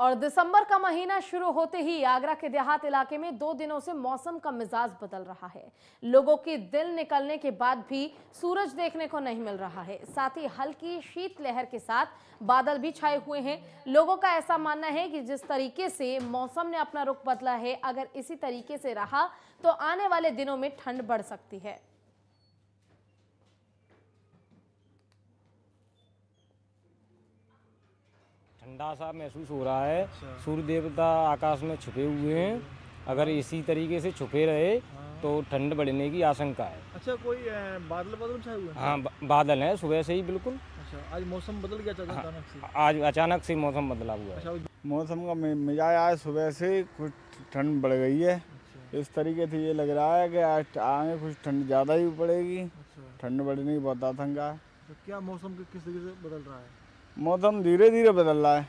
और दिसंबर का महीना शुरू होते ही आगरा के देहात इलाके में दो दिनों से मौसम का मिजाज बदल रहा है लोगों के दिल निकलने के बाद भी सूरज देखने को नहीं मिल रहा है साथ ही हल्की शीतलहर के साथ बादल भी छाए हुए हैं लोगों का ऐसा मानना है कि जिस तरीके से मौसम ने अपना रुख बदला है अगर इसी तरीके से रहा तो आने वाले दिनों में ठंड बढ़ सकती है ठंडा सा महसूस हो रहा है अच्छा। सूर्य देवता आकाश में छुपे हुए हैं अगर इसी तरीके से छुपे रहे हाँ। तो ठंड बढ़ने की आशंका है अच्छा कोई बादल बादल छाए हुए हाँ बादल है सुबह से ही बिल्कुल अच्छा आज मौसम बदल गया अचानक हाँ, से आज अचानक से मौसम बदला हुआ है अच्छा, मौसम का मिजाज आज सुबह से कुछ ठंड बढ़ गई है अच्छा। इस तरीके से ये लग रहा है कि आज आगे कुछ ठंड ज़्यादा ही पड़ेगी ठंड बढ़ने की बहुत आशंका है तो क्या मौसम किस तरीके से बदल रहा है मौसम धीरे धीरे बदल रहा है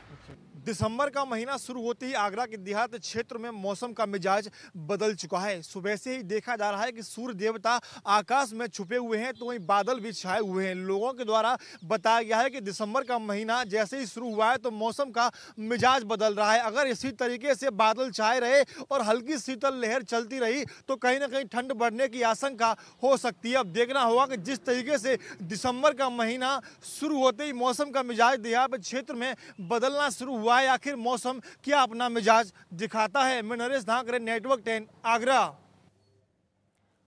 दिसंबर का महीना शुरू होते ही आगरा के देहात क्षेत्र में मौसम का मिजाज बदल चुका है सुबह से ही देखा जा रहा है कि सूर्य देवता आकाश में छुपे हुए हैं तो वहीं बादल भी छाए हुए हैं लोगों के द्वारा बताया गया है कि दिसंबर का महीना जैसे ही शुरू हुआ है तो मौसम का मिजाज बदल रहा है अगर इसी तरीके से बादल छाए रहे और हल्की शीतल लहर चलती रही तो कहीं ना कहीं ठंड बढ़ने की आशंका हो सकती है अब देखना होगा कि जिस तरीके से दिसंबर का महीना शुरू होते ही मौसम का मिजाज देहात क्षेत्र में बदलना शुरू हुआ हुआ है आखिर मौसम क्या अपना मिजाज दिखाता है मैं नरेश धाकरे नेटवर्क टेन आगरा